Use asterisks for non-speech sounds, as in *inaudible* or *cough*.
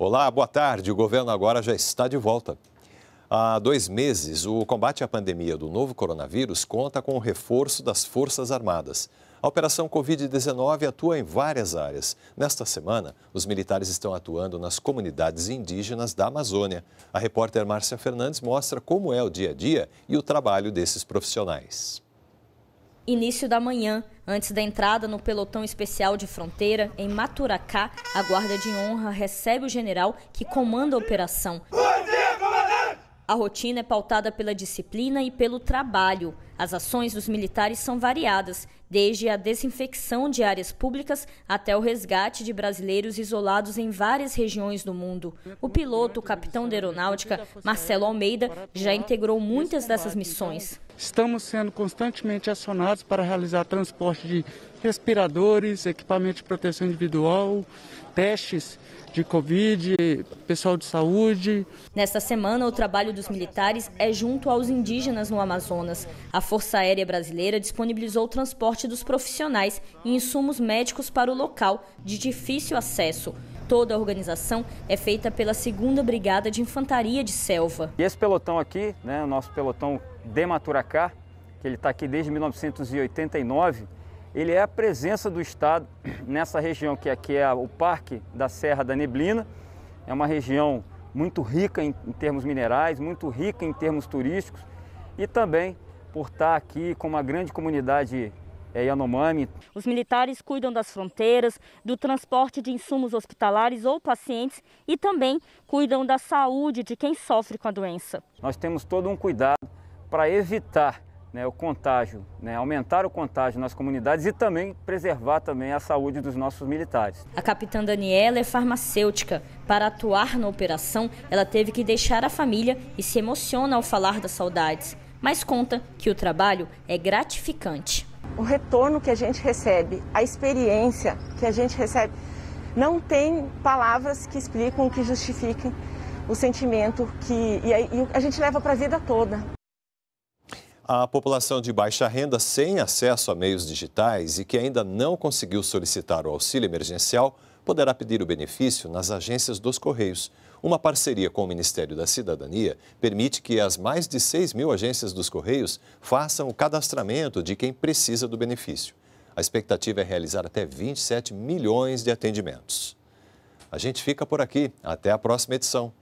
Olá, boa tarde. O governo agora já está de volta. Há dois meses, o combate à pandemia do novo coronavírus conta com o reforço das Forças Armadas. A Operação Covid-19 atua em várias áreas. Nesta semana, os militares estão atuando nas comunidades indígenas da Amazônia. A repórter Márcia Fernandes mostra como é o dia a dia e o trabalho desses profissionais início da manhã, antes da entrada no pelotão especial de fronteira em Maturacá, a guarda de honra recebe o general que comanda a operação. Bom dia, comandante. A rotina é pautada pela disciplina e pelo trabalho. As ações dos militares são variadas, desde a desinfecção de áreas públicas até o resgate de brasileiros isolados em várias regiões do mundo. O piloto, o capitão da aeronáutica, Marcelo Almeida, já integrou muitas dessas missões. Estamos sendo constantemente acionados para realizar transporte de respiradores, equipamento de proteção individual, testes de Covid, pessoal de saúde. Nesta semana, o trabalho dos militares é junto aos indígenas no Amazonas. A Força Aérea Brasileira disponibilizou o transporte dos profissionais e insumos médicos para o local de difícil acesso. Toda a organização é feita pela 2 Brigada de Infantaria de Selva. E esse pelotão aqui, né, o nosso pelotão Dematuracá, que ele está aqui desde 1989, ele é a presença do Estado *clears throat* nessa região que aqui é o Parque da Serra da Neblina. É uma região muito rica em, em termos minerais, muito rica em termos turísticos e também por estar tá aqui com uma grande comunidade é Yanomami. Os militares cuidam das fronteiras, do transporte de insumos hospitalares ou pacientes e também cuidam da saúde de quem sofre com a doença. Nós temos todo um cuidado para evitar né, o contágio, né, aumentar o contágio nas comunidades e também preservar também a saúde dos nossos militares. A capitã Daniela é farmacêutica. Para atuar na operação, ela teve que deixar a família e se emociona ao falar das saudades, mas conta que o trabalho é gratificante o retorno que a gente recebe, a experiência que a gente recebe, não tem palavras que explicam, que justifiquem o sentimento que e a, e a gente leva para a vida toda. A população de baixa renda sem acesso a meios digitais e que ainda não conseguiu solicitar o auxílio emergencial poderá pedir o benefício nas agências dos Correios. Uma parceria com o Ministério da Cidadania permite que as mais de 6 mil agências dos Correios façam o cadastramento de quem precisa do benefício. A expectativa é realizar até 27 milhões de atendimentos. A gente fica por aqui. Até a próxima edição.